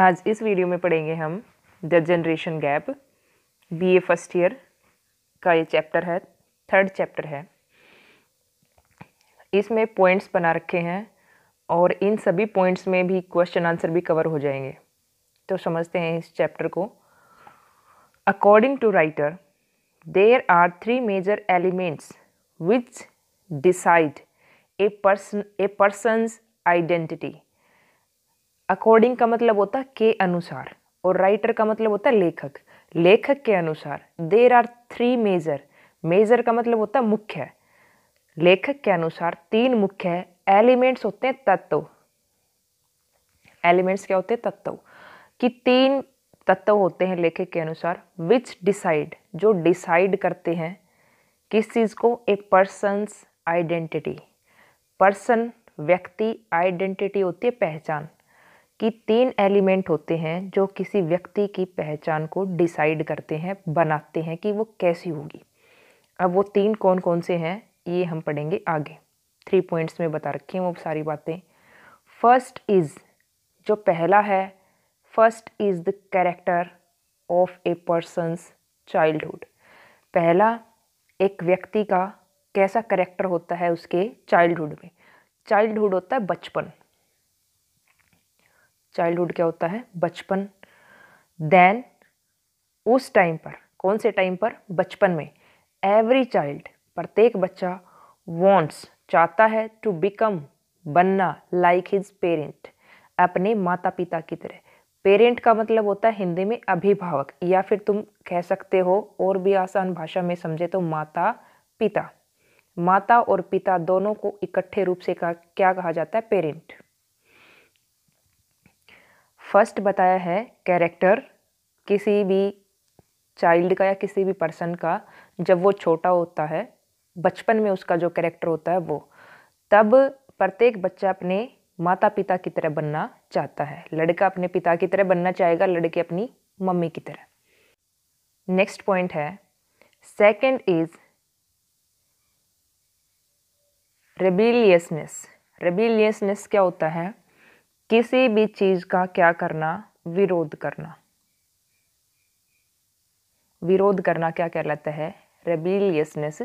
आज इस वीडियो में पढ़ेंगे हम the generation gap BA first year का ये चैप्टर है थर्ड चैप्टर है इसमें पॉइंट्स बना रखे हैं और इन सभी पॉइंट्स में भी क्वेश्चन आंसर भी कवर हो जाएंगे तो समझते हैं इस चैप्टर को according to writer there are three major elements which decide a person a person's identity according का मतलब होता है के अनुसार और राइटर का मतलब होता है लेखक लेखक के अनुसार there are three major major का मतलब होता है मुख्य लेखक के अनुसार तीन मुख्य एलिमेंट्स होते हैं तत्व एलिमेंट्स क्या होते हैं तत्व कि तीन तत्व होते हैं लेखक के अनुसार विच डिसाइड जो डिसाइड करते हैं किस चीज़ को ए पर्सनस आइडेंटिटी पर्सन व्यक्ति आइडेंटिटी होती है पहचान कि तीन एलिमेंट होते हैं जो किसी व्यक्ति की पहचान को डिसाइड करते हैं बनाते हैं कि वो कैसी होगी अब वो तीन कौन कौन से हैं ये हम पढ़ेंगे आगे थ्री पॉइंट्स में बता रखी हैं वो सारी बातें फर्स्ट इज़ जो पहला है first is the character of a person's childhood पहला एक व्यक्ति का कैसा करेक्टर होता है उसके चाइल्डहुड में चाइल्डहुड होता है बचपन चाइल्डहुड क्या होता है बचपन देन उस टाइम पर कौन से टाइम पर बचपन में एवरी चाइल्ड प्रत्येक बच्चा वॉन्ट्स चाहता है टू बिकम बनना लाइक हिज पेरेंट अपने माता पिता की तरह पेरेंट का मतलब होता है हिंदी में अभिभावक या फिर तुम कह सकते हो और भी आसान भाषा में समझे तो माता पिता माता और पिता दोनों को इकट्ठे रूप से क्या कहा जाता है पेरेंट फर्स्ट बताया है कैरेक्टर किसी भी चाइल्ड का या किसी भी पर्सन का जब वो छोटा होता है बचपन में उसका जो कैरेक्टर होता है वो तब प्रत्येक बच्चा अपने माता पिता की तरह बनना चाहता है लड़का अपने पिता की तरह बनना चाहेगा लड़के अपनी मम्मी की तरह नेक्स्ट पॉइंट है सेकंड इज रेबिलियसनेस रेबिलियसनेस क्या होता है किसी भी चीज़ का क्या करना विरोध करना विरोध करना क्या कहलाता है रेबिलियसनेस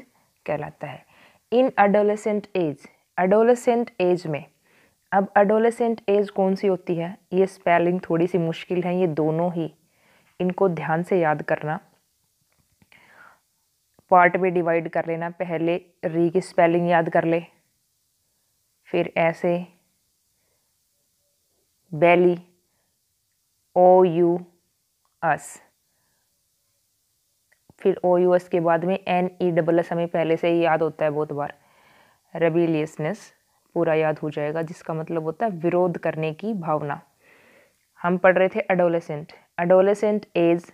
कहलाता है in adolescent age adolescent age में अब अडोलेसेंट एज कौन सी होती है ये स्पेलिंग थोड़ी सी मुश्किल है ये दोनों ही इनको ध्यान से याद करना पार्ट में डिवाइड कर लेना पहले री की स्पेलिंग याद कर ले फिर ऐसे belly, ओ यू एस फिर ओ यू एस के बाद में एन ई डबल एस हमें पहले से ही याद होता है बहुत बार रेबिलियसनेस पूरा याद हो जाएगा जिसका मतलब होता है विरोध करने की भावना हम पढ़ रहे थे अडोलेसेंट अडोलेसेंट एज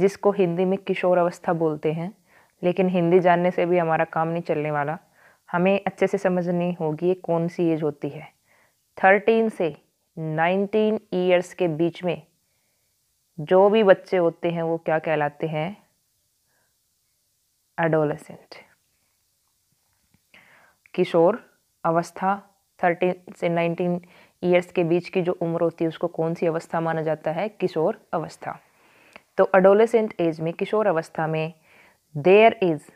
जिसको हिंदी में किशोर अवस्था बोलते हैं लेकिन हिंदी जानने से भी हमारा काम नहीं चलने वाला हमें अच्छे से समझनी होगी कौन सी एज होती है थर्टीन से नाइनटीन ईयर्स के बीच में जो भी बच्चे होते हैं वो क्या कहलाते हैं एडोलेसेंट किशोर अवस्था थर्टीन से नाइनटीन ईयर्स के बीच की जो उम्र होती है उसको कौन सी अवस्था माना जाता है किशोर अवस्था तो एडोलेसेंट एज में किशोर अवस्था में there is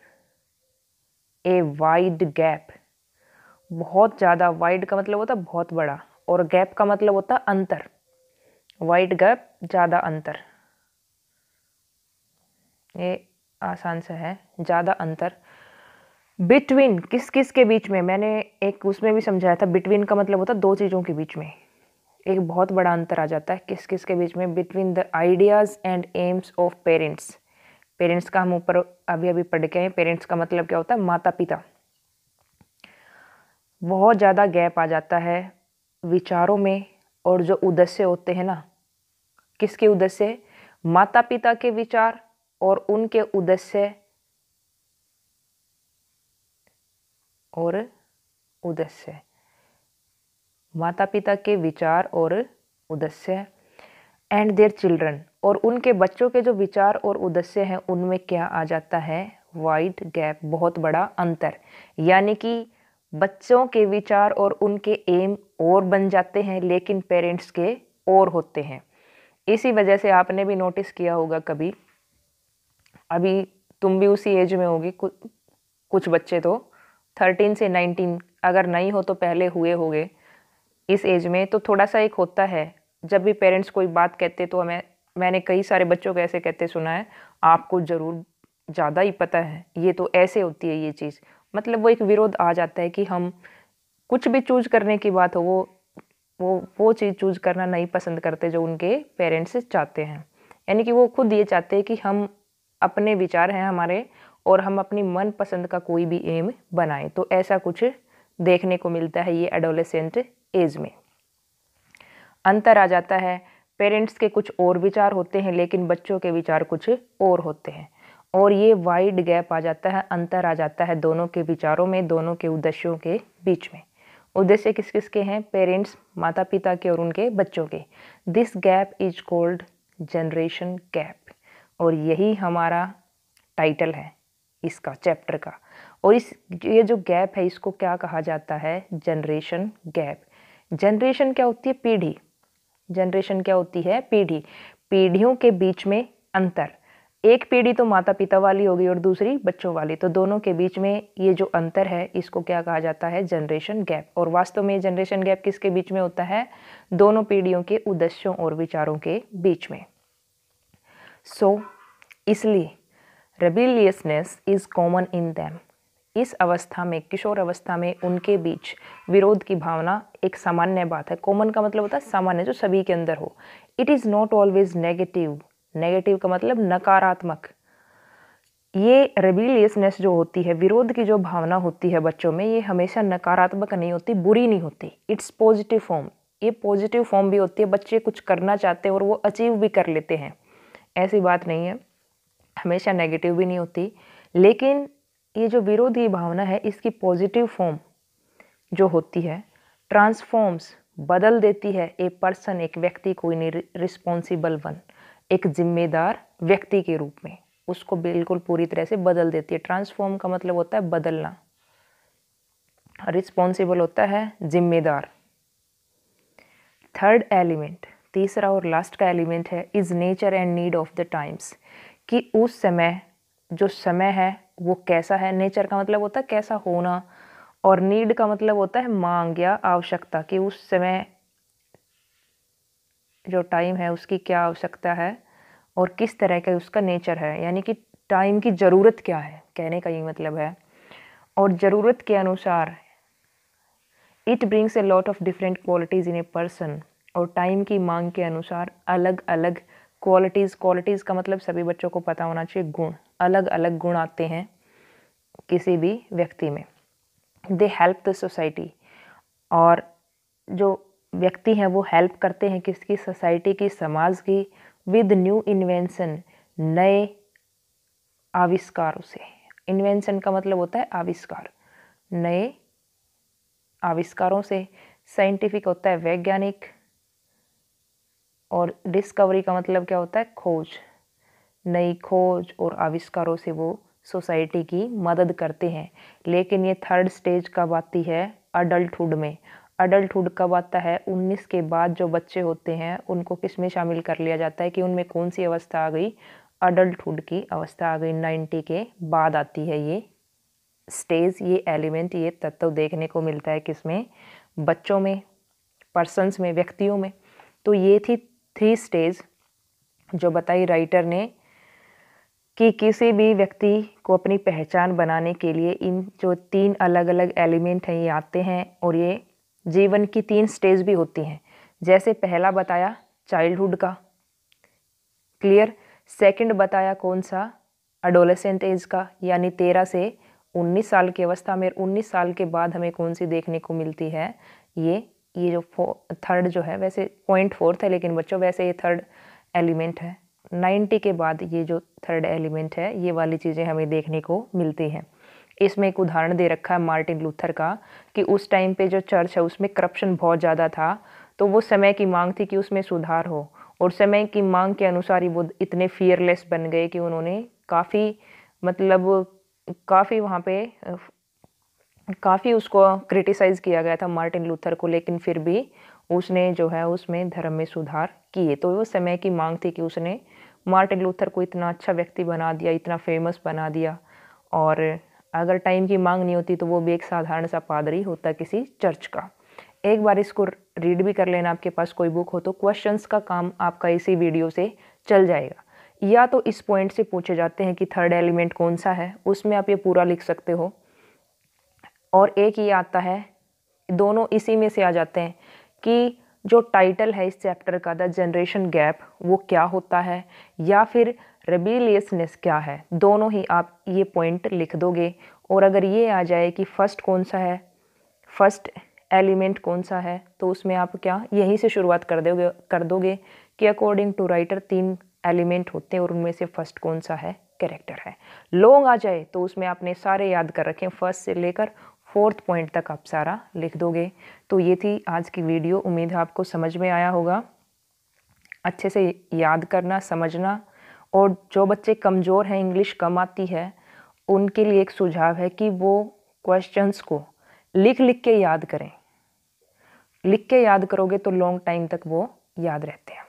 a wide gap बहुत ज़्यादा वाइड का मतलब होता है बहुत बड़ा और गैप का मतलब होता है अंतर वाइड गैप ज़्यादा अंतर ये आसान से है ज़्यादा अंतर बिटवीन किस किस के बीच में मैंने एक उसमें भी समझाया था बिटवीन का मतलब होता है दो चीज़ों के बीच में एक बहुत बड़ा अंतर आ जाता है किस किस के बीच में between the ideas and aims of parents parents का हम ऊपर अभी अभी पढ़ के हैं पेरेंट्स का मतलब क्या होता है माता पिता बहुत ज़्यादा गैप आ जाता है विचारों में और जो उद्देश्य होते हैं ना किसके उद्देश्य माता पिता के विचार और उनके उद्देश्य और उदस्य माता पिता के विचार और उद्देश्य एंड देयर चिल्ड्रन और उनके बच्चों के जो विचार और उद्देश्य हैं उनमें क्या आ जाता है वाइड गैप बहुत बड़ा अंतर यानी कि बच्चों के विचार और उनके एम और बन जाते हैं लेकिन पेरेंट्स के और होते हैं इसी वजह से आपने भी नोटिस किया होगा कभी अभी तुम भी उसी एज में होगी कुछ बच्चे तो थर्टीन से नाइनटीन अगर नहीं हो तो पहले हुए होंगे इस एज में तो थोड़ा सा एक होता है जब भी पेरेंट्स कोई बात कहते तो हमें मैंने कई सारे बच्चों को ऐसे कहते सुना है आपको ज़रूर ज़्यादा ही पता है ये तो ऐसे होती है ये चीज़ मतलब वो एक विरोध आ जाता है कि हम कुछ भी चूज करने की बात हो वो वो वो चीज़ चूज करना नहीं पसंद करते जो उनके पेरेंट्स चाहते हैं यानी कि वो खुद ये चाहते हैं कि हम अपने विचार हैं हमारे और हम अपनी मनपसंद का कोई भी एम बनाएं तो ऐसा कुछ देखने को मिलता है ये एडोलेसेंट एज में अंतर आ जाता है पेरेंट्स के कुछ और विचार होते हैं लेकिन बच्चों के विचार कुछ और होते हैं और ये वाइड गैप आ जाता है अंतर आ जाता है दोनों के विचारों में दोनों के उद्देश्यों के बीच में उद्देश्य किस किस के हैं पेरेंट्स माता पिता के और उनके बच्चों के this gap is called generation gap और यही हमारा टाइटल है इसका चैप्टर का और इस ये जो गैप है इसको क्या कहा जाता है जनरेशन गैप जनरेशन क्या होती है पीढ़ी जनरेशन क्या होती है पीढ़ी पीढ़ियों के बीच में अंतर एक पीढ़ी तो माता पिता वाली होगी और दूसरी बच्चों वाली तो दोनों के बीच में ये जो अंतर है इसको क्या कहा जाता है जनरेशन गैप और वास्तव में जनरेशन गैप किसके बीच में होता है दोनों पीढ़ियों के उद्देश्यों और विचारों के बीच में सो so, इसलिए rebelliousness is common in them इस अवस्था में किशोर अवस्था में उनके बीच विरोध की भावना एक सामान्य बात है कॉमन का मतलब होता है सामान्य जो सभी के अंदर हो it is not always negative negative का मतलब नकारात्मक ये रेबिलियसनेस जो होती है विरोध की जो भावना होती है बच्चों में ये हमेशा नकारात्मक नहीं होती बुरी नहीं होती इट्स पॉजिटिव फॉर्म ये पॉजिटिव फॉर्म भी होती है बच्चे कुछ करना चाहते हैं और वो अचीव भी कर लेते हैं ऐसी बात नहीं है हमेशा नेगेटिव भी नहीं होती लेकिन ये जो विरोध की भावना है इसकी पॉजिटिव फॉर्म जो होती है ट्रांसफॉर्म्स बदल देती है ए पर्सन एक व्यक्ति को इन रिस्पॉन्सिबल वन एक जिम्मेदार व्यक्ति के रूप में उसको बिल्कुल पूरी तरह से बदल देती है ट्रांसफॉर्म का मतलब होता है बदलना रिस्पॉन्सिबल होता है जिम्मेदार थर्ड एलिमेंट तीसरा और लास्ट का एलिमेंट है is nature and need of the times कि उस समय जो समय है वो कैसा है नेचर का मतलब होता है कैसा होना और नीड का मतलब होता है मांग या आवश्यकता कि उस समय जो टाइम है उसकी क्या आवश्यकता है और किस तरह का उसका नेचर है यानी कि टाइम की ज़रूरत क्या है कहने का ये मतलब है और ज़रूरत के अनुसार it brings a lot of different qualities in a person और टाइम की मांग के अनुसार अलग अलग क्वालिटीज़ क्वालिटीज़ का मतलब सभी बच्चों को पता होना चाहिए गुण अलग अलग गुण आते हैं किसी भी व्यक्ति में दे हेल्प द सोसाइटी और जो व्यक्ति हैं वो हेल्प करते हैं किसकी सोसाइटी की समाज की विद न्यू इन्वेंसन नए आविष्कारों से इन्वेंशन का मतलब होता है आविष्कार नए आविष्कारों से साइंटिफिक होता है वैज्ञानिक और डिस्कवरी का मतलब क्या होता है खोज नई खोज और आविष्कारों से वो सोसाइटी की मदद करते हैं लेकिन ये थर्ड स्टेज कब आती है अडल्टहुड में अडल्टहुड कब आता है 19 के बाद जो बच्चे होते हैं उनको किस में शामिल कर लिया जाता है कि उनमें कौन सी अवस्था आ गई अडल्टहुड की अवस्था आ गई 90 के बाद आती है ये स्टेज ये एलिमेंट ये तत्व देखने को मिलता है किसमें बच्चों में पर्सनस में व्यक्तियों में तो ये थी थ्री स्टेज जो बताई राइटर ने कि किसी भी व्यक्ति को अपनी पहचान बनाने के लिए इन जो तीन अलग अलग एलिमेंट हैं ये आते हैं और ये जीवन की तीन स्टेज भी होती हैं जैसे पहला बताया चाइल्डहुड का क्लियर सेकंड बताया कौन सा अडोलेसेंट एज का यानी तेरह से उन्नीस साल की अवस्था में उन्नीस साल के बाद हमें कौन सी देखने को मिलती है ये ये जो थर्ड जो है वैसे पॉइंट फोर्थ है लेकिन बच्चों वैसे ये थर्ड एलिमेंट है नाइन्टी के बाद ये जो थर्ड एलिमेंट है ये वाली चीज़ें हमें देखने को मिलती हैं इसमें एक उदाहरण दे रखा है मार्टिन लूथर का कि उस टाइम पे जो चर्च है उसमें करप्शन बहुत ज़्यादा था तो वो समय की मांग थी कि उसमें सुधार हो और समय की मांग के अनुसार ही वो इतने फियरलेस बन गए कि उन्होंने काफ़ी मतलब काफ़ी वहाँ पे काफ़ी उसको क्रिटिसाइज़ किया गया था मार्टिन लूथर को लेकिन फिर भी उसने जो है उसमें धर्म में सुधार किए तो वो समय की मांग थी कि उसने मार्टिन लूथर को इतना अच्छा व्यक्ति बना दिया इतना फेमस बना दिया और अगर टाइम की मांग नहीं होती तो वो भी एक साधारण सा पादरी होता किसी चर्च का एक बार इसको रीड भी कर लेना आपके पास कोई बुक हो तो क्वेश्चंस का काम आपका इसी वीडियो से चल जाएगा या तो इस पॉइंट से पूछे जाते हैं कि थर्ड एलिमेंट कौन सा है उसमें आप ये पूरा लिख सकते हो और एक ये आता है दोनों इसी में से आ जाते हैं कि जो टाइटल है इस चैप्टर का द जनरेशन गैप वो क्या होता है या फिर रेबीलियसनेस क्या है दोनों ही आप ये पॉइंट लिख दोगे और अगर ये आ जाए कि फर्स्ट कौन सा है फर्स्ट एलिमेंट कौन सा है तो उसमें आप क्या यहीं से शुरुआत कर दोगे कर दोगे कि अकॉर्डिंग टू राइटर तीन एलिमेंट होते हैं और उनमें से फर्स्ट कौन सा है कैरेक्टर है लॉन्ग आ जाए तो उसमें आपने सारे याद कर रखें फर्स्ट से लेकर फोर्थ पॉइंट तक आप सारा लिख दोगे तो ये थी आज की वीडियो उम्मीद है आपको समझ में आया होगा अच्छे से याद करना समझना और जो बच्चे कमज़ोर हैं इंग्लिश कम आती है उनके लिए एक सुझाव है कि वो क्वेश्चंस को लिख लिख के याद करें लिख के याद करोगे तो लॉन्ग टाइम तक वो याद रहते हैं